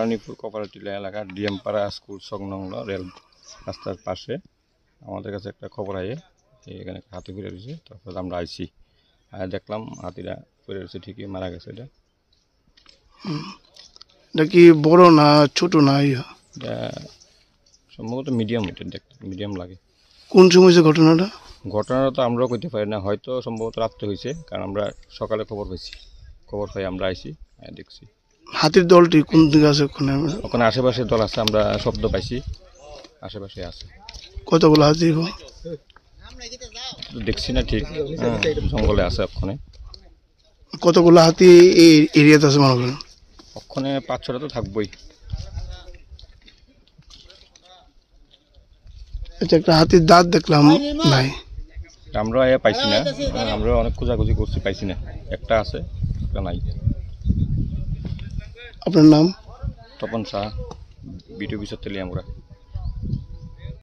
হারানিপুর কপারেটিলা এলাকার ডিএমপাড়া স্কুল সংলগ্ন রেল রাস্তার পাশে আমাদের কাছে একটা খবর আয়ে এখানে হাতি ফিরে রয়েছে তারপরে আমরা আইছি আর দেখলাম হাতিটা ফিরে রয়েছে ঠিকই মারা গেছে এটা দেখি বড় না ছোট না এটা সম্ভবত মিডিয়াম এটা দেখতে মিডিয়াম লাগে কোন সময় ঘটনাটা ঘটনাটা তো আমরাও করতে পারি না হয়তো সম্ভবত রাত্রে হয়েছে কারণ আমরা সকালে খবর পেয়েছি খবর পাই আমরা আইছি দেখছি হাতির দলটি কোন দিকে আছে ওখানে ওখানে আশেপাশে দল আছে আমরা শব্দ পাইছি আশেপাশে আছে কতগুলো হাতি দেখছি না ঠিক হ্যাঁ, জঙ্গলে আছে ওখানে কতগুলো হাতি এই এরিয়াতে আছে মনে করেন ওখানে পাঁচ ছটা তো থাকবোই আচ্ছা একটা হাতির দাঁত দেখলাম নাই আমরা পাইছি না আমরা অনেক খোঁজাখুঁজি করছি পাইছি না একটা আছে একটা নাই আপনার নাম তপন শাহ বিটিও বিশ্বতলি আমরা